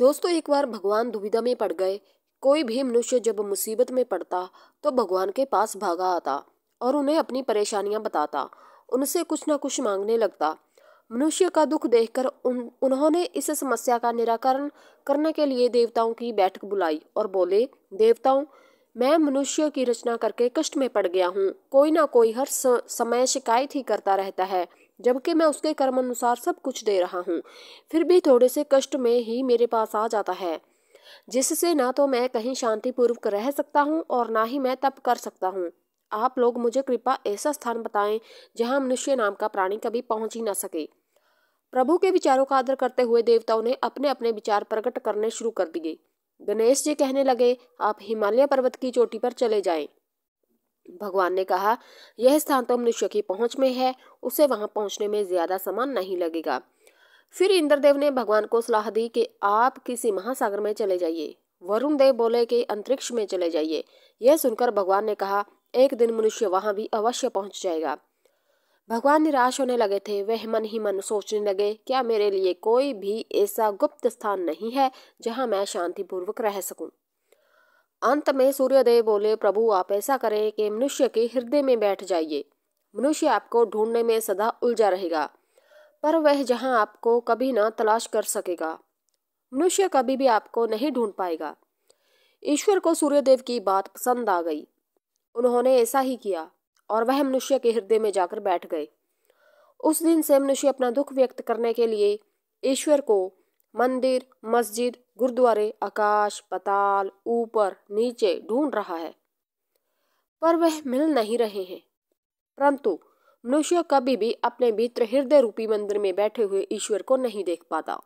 दोस्तों एक बार भगवान दुविधा में पड़ गए कोई भी मनुष्य जब मुसीबत में पड़ता तो भगवान के पास भागा आता और उन्हें अपनी परेशानियां बताता उनसे कुछ ना कुछ मांगने लगता मनुष्य का दुख देखकर उन उन्होंने इस समस्या का निराकरण करने के लिए देवताओं की बैठक बुलाई और बोले देवताओं मैं मनुष्य की रचना करके कष्ट में पड़ गया हूँ कोई ना कोई हर समय शिकायत ही करता रहता है जबकि मैं उसके कर्म अनुसार सब कुछ दे रहा हूँ फिर भी थोड़े से कष्ट में ही मेरे पास आ जाता है जिससे ना तो मैं कहीं शांतिपूर्वक रह सकता हूँ और ना ही मैं तप कर सकता हूँ आप लोग मुझे कृपा ऐसा स्थान बताएं जहाँ मनुष्य नाम का प्राणी कभी पहुँच ही ना सके प्रभु के विचारों का आदर करते हुए देवताओं ने अपने अपने विचार प्रकट करने शुरू कर दिए गणेश जी कहने लगे आप हिमालय पर्वत की चोटी पर चले जाएं। भगवान ने कहा यह स्थान तो मनुष्य की पहुंच में है उसे वहां पहुंचने में ज्यादा समान नहीं लगेगा फिर इंद्रदेव ने भगवान को सलाह दी कि आप किसी महासागर में चले जाइए वरुण देव बोले कि अंतरिक्ष में चले जाइए यह सुनकर भगवान ने कहा एक दिन मनुष्य वहां भी अवश्य पहुंच जाएगा भगवान निराश होने लगे थे वह मन ही मन सोचने लगे क्या मेरे लिए कोई भी ऐसा गुप्त स्थान नहीं है जहां मैं शांतिपूर्वक रह सकूं अंत में सूर्यदेव बोले प्रभु आप ऐसा करें कि मनुष्य के हृदय में बैठ जाइए मनुष्य आपको ढूंढने में सदा उलझा रहेगा पर वह जहां आपको कभी ना तलाश कर सकेगा मनुष्य कभी भी आपको नहीं ढूंढ पाएगा ईश्वर को सूर्यदेव की बात पसंद आ गई उन्होंने ऐसा ही किया और वह मनुष्य के हृदय में जाकर बैठ गए उस दिन से मनुष्य अपना दुख व्यक्त करने के लिए ईश्वर को मंदिर मस्जिद गुरुद्वारे आकाश पताल ऊपर नीचे ढूंढ रहा है पर वह मिल नहीं रहे हैं परंतु मनुष्य कभी भी अपने भीतर हृदय रूपी मंदिर में बैठे हुए ईश्वर को नहीं देख पाता